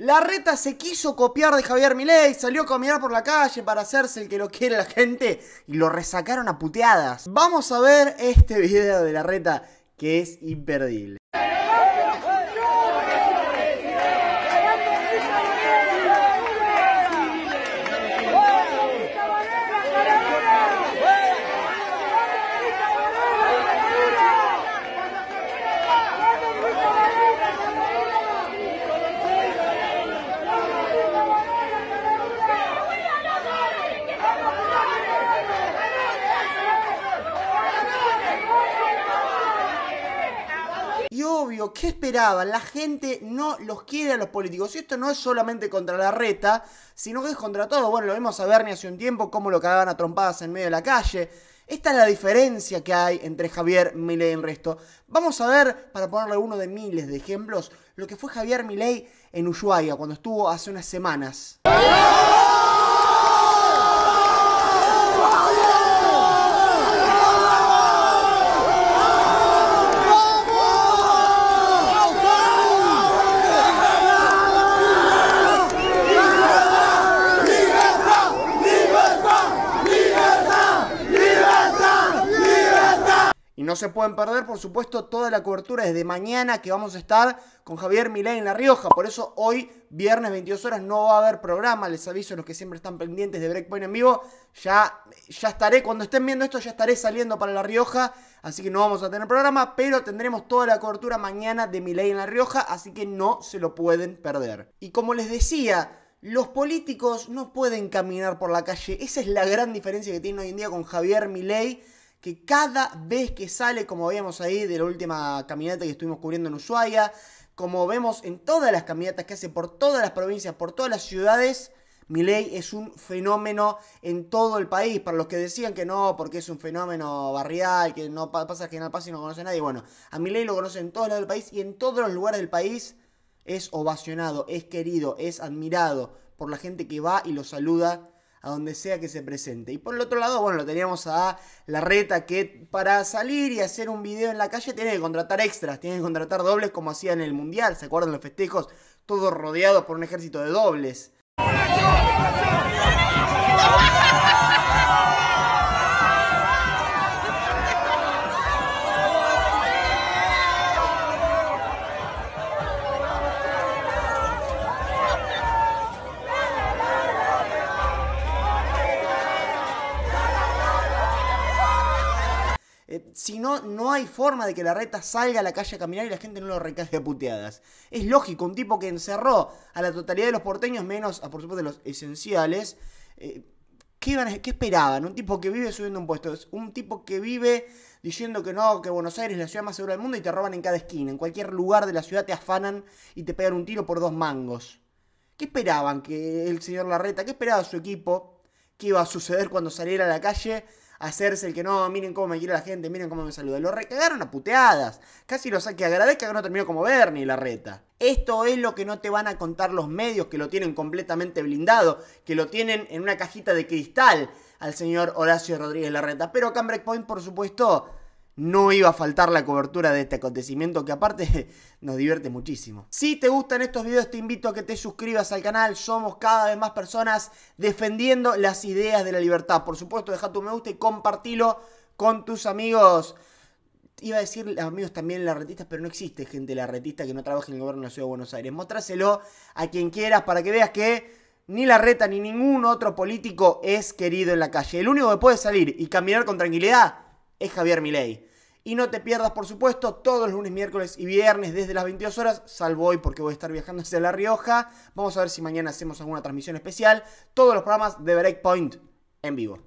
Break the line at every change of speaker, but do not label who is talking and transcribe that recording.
La reta se quiso copiar de Javier Milei, salió a caminar por la calle para hacerse el que lo quiere la gente y lo resacaron a puteadas. Vamos a ver este video de la reta que es imperdible. obvio, ¿qué esperaban? La gente no los quiere a los políticos. Y esto no es solamente contra la reta, sino que es contra todo. Bueno, lo vimos a Bernie hace un tiempo, cómo lo cagaban a trompadas en medio de la calle. Esta es la diferencia que hay entre Javier Milei y el resto. Vamos a ver, para ponerle uno de miles de ejemplos, lo que fue Javier Milei en Ushuaia cuando estuvo hace unas semanas. no se pueden perder, por supuesto, toda la cobertura desde mañana que vamos a estar con Javier Milei en La Rioja. Por eso hoy, viernes 22 horas, no va a haber programa. Les aviso a los que siempre están pendientes de Breakpoint en vivo. Ya, ya estaré, cuando estén viendo esto, ya estaré saliendo para La Rioja. Así que no vamos a tener programa, pero tendremos toda la cobertura mañana de Milei en La Rioja. Así que no se lo pueden perder. Y como les decía, los políticos no pueden caminar por la calle. Esa es la gran diferencia que tiene hoy en día con Javier Milei que cada vez que sale, como veíamos ahí de la última caminata que estuvimos cubriendo en Ushuaia, como vemos en todas las caminatas que hace por todas las provincias, por todas las ciudades, Milei es un fenómeno en todo el país. Para los que decían que no, porque es un fenómeno barrial, que no pasa que no pasa y no conoce a nadie. Bueno, a Milei lo conoce en todos el del país y en todos los lugares del país es ovacionado, es querido, es admirado por la gente que va y lo saluda a donde sea que se presente. Y por el otro lado, bueno, lo teníamos a la reta que para salir y hacer un video en la calle tiene que contratar extras, tiene que contratar dobles como hacía en el Mundial, ¿se acuerdan los festejos? Todos rodeados por un ejército de dobles. Eh, si no, no hay forma de que la reta salga a la calle a caminar y la gente no lo recaje a puteadas. Es lógico, un tipo que encerró a la totalidad de los porteños, menos a ah, por supuesto los esenciales. Eh, ¿Qué, a, ¿Qué, esperaban? Un tipo que vive subiendo un puesto, un tipo que vive diciendo que no, que Buenos Aires es la ciudad más segura del mundo y te roban en cada esquina, en cualquier lugar de la ciudad te afanan y te pegan un tiro por dos mangos. ¿Qué esperaban que el señor Larreta, qué esperaba su equipo ¿Qué iba a suceder cuando saliera a la calle hacerse el que no, miren cómo me quiere la gente, miren cómo me saluda. Lo recagaron a puteadas. Casi lo saqué. Agradezca que no terminó como Bernie la reta. Esto es lo que no te van a contar los medios que lo tienen completamente blindado, que lo tienen en una cajita de cristal al señor Horacio Rodríguez Larreta. Pero acá point por supuesto, no iba a faltar la cobertura de este acontecimiento que aparte nos divierte muchísimo. Si te gustan estos videos te invito a que te suscribas al canal, somos cada vez más personas defendiendo las ideas de la libertad. Por supuesto deja tu me gusta y compartilo con tus amigos. Iba a decir amigos también retistas, pero no existe gente larretista que no trabaje en el gobierno de la Ciudad de Buenos Aires. Mostráselo a quien quieras para que veas que ni la reta ni ningún otro político es querido en la calle. El único que puede salir y caminar con tranquilidad es Javier Milei. Y no te pierdas, por supuesto, todos los lunes, miércoles y viernes desde las 22 horas, salvo hoy porque voy a estar viajando hacia La Rioja. Vamos a ver si mañana hacemos alguna transmisión especial. Todos los programas de Breakpoint en vivo.